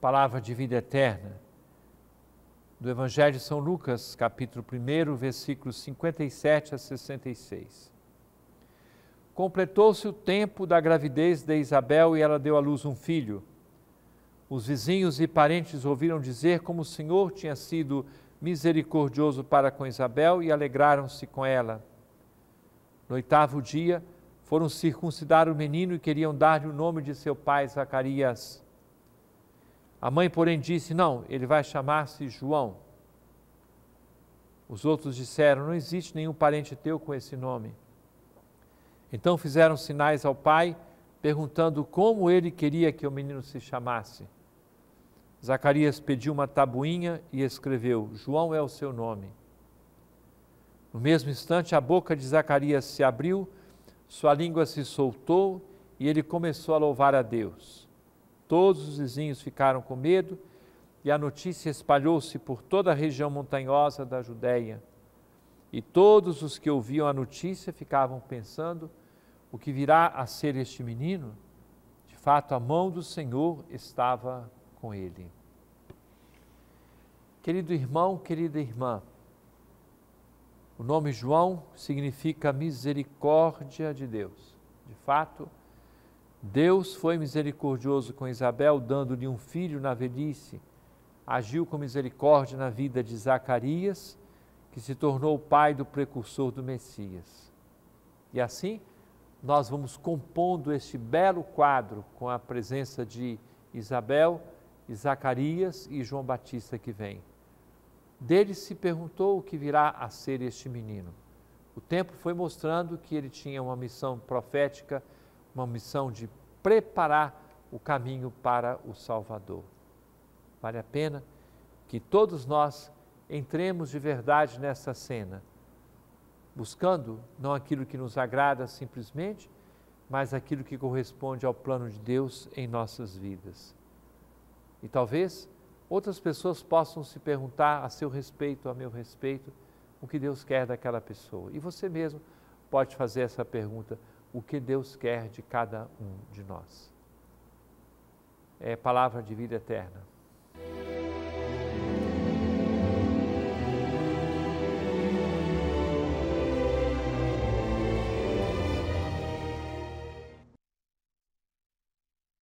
palavra de vida eterna, do Evangelho de São Lucas, capítulo 1, versículos 57 a 66. Completou-se o tempo da gravidez de Isabel e ela deu à luz um filho. Os vizinhos e parentes ouviram dizer como o Senhor tinha sido misericordioso para com Isabel e alegraram-se com ela. No oitavo dia, foram circuncidar o menino e queriam dar-lhe o nome de seu pai, Zacarias. A mãe, porém, disse: Não, ele vai chamar-se João. Os outros disseram: Não existe nenhum parente teu com esse nome. Então fizeram sinais ao pai, perguntando como ele queria que o menino se chamasse. Zacarias pediu uma tabuinha e escreveu: João é o seu nome. No mesmo instante, a boca de Zacarias se abriu, sua língua se soltou e ele começou a louvar a Deus. Todos os vizinhos ficaram com medo e a notícia espalhou-se por toda a região montanhosa da Judéia. E todos os que ouviam a notícia ficavam pensando: o que virá a ser este menino? De fato, a mão do Senhor estava com ele. Querido irmão, querida irmã, o nome João significa misericórdia de Deus. De fato, Deus foi misericordioso com Isabel, dando-lhe um filho na velhice. Agiu com misericórdia na vida de Zacarias, que se tornou o pai do precursor do Messias. E assim, nós vamos compondo este belo quadro com a presença de Isabel, Zacarias e João Batista que vem. Dele se perguntou o que virá a ser este menino. O tempo foi mostrando que ele tinha uma missão profética uma missão de preparar o caminho para o Salvador. Vale a pena que todos nós entremos de verdade nessa cena, buscando não aquilo que nos agrada simplesmente, mas aquilo que corresponde ao plano de Deus em nossas vidas. E talvez outras pessoas possam se perguntar a seu respeito, a meu respeito, o que Deus quer daquela pessoa. E você mesmo pode fazer essa pergunta o que Deus quer de cada um de nós. É palavra de vida eterna.